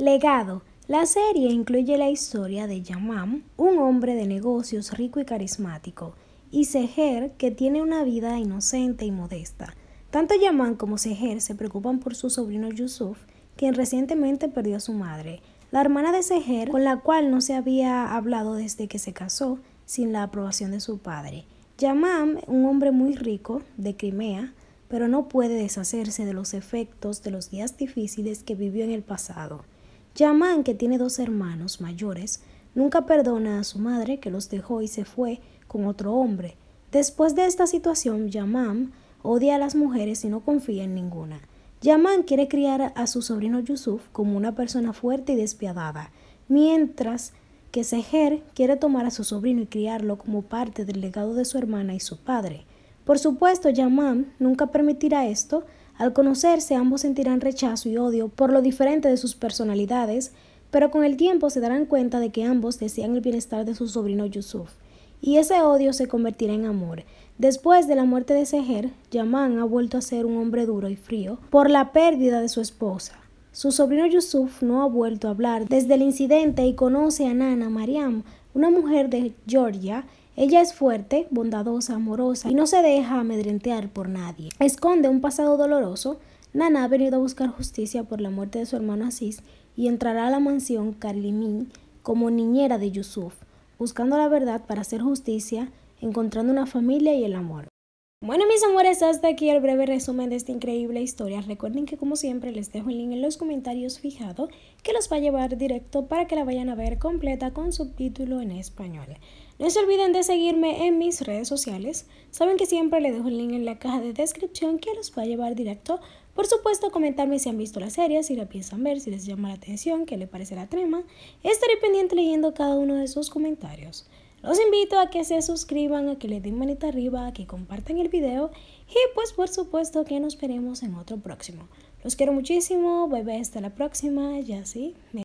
Legado. La serie incluye la historia de Yamam, un hombre de negocios rico y carismático, y Seher, que tiene una vida inocente y modesta. Tanto Yamam como Seher se preocupan por su sobrino Yusuf, quien recientemente perdió a su madre. La hermana de Seher, con la cual no se había hablado desde que se casó, sin la aprobación de su padre. Yamam, un hombre muy rico, de Crimea, pero no puede deshacerse de los efectos de los días difíciles que vivió en el pasado. Yaman, que tiene dos hermanos mayores, nunca perdona a su madre que los dejó y se fue con otro hombre. Después de esta situación, Yaman odia a las mujeres y no confía en ninguna. Yaman quiere criar a su sobrino Yusuf como una persona fuerte y despiadada, mientras que Seher quiere tomar a su sobrino y criarlo como parte del legado de su hermana y su padre. Por supuesto, Yaman nunca permitirá esto, al conocerse, ambos sentirán rechazo y odio por lo diferente de sus personalidades, pero con el tiempo se darán cuenta de que ambos desean el bienestar de su sobrino Yusuf, y ese odio se convertirá en amor. Después de la muerte de Seher, Yaman ha vuelto a ser un hombre duro y frío por la pérdida de su esposa. Su sobrino Yusuf no ha vuelto a hablar desde el incidente y conoce a Nana Mariam, una mujer de Georgia ella es fuerte, bondadosa, amorosa y no se deja amedrentear por nadie. Esconde un pasado doloroso. Nana ha venido a buscar justicia por la muerte de su hermano Asís y entrará a la mansión Carlimín como niñera de Yusuf, buscando la verdad para hacer justicia, encontrando una familia y el amor. Bueno, mis amores, hasta aquí el breve resumen de esta increíble historia. Recuerden que como siempre les dejo el link en los comentarios fijado que los va a llevar directo para que la vayan a ver completa con subtítulo en español. No se olviden de seguirme en mis redes sociales. Saben que siempre les dejo el link en la caja de descripción que los va a llevar directo. Por supuesto, comentarme si han visto la serie, si la piensan ver, si les llama la atención, qué les parece la trama. Estaré pendiente leyendo cada uno de sus comentarios. Los invito a que se suscriban, a que le den manita arriba, a que compartan el video y pues por supuesto que nos veremos en otro próximo. Los quiero muchísimo, bye bye, hasta la próxima, ya sí. Me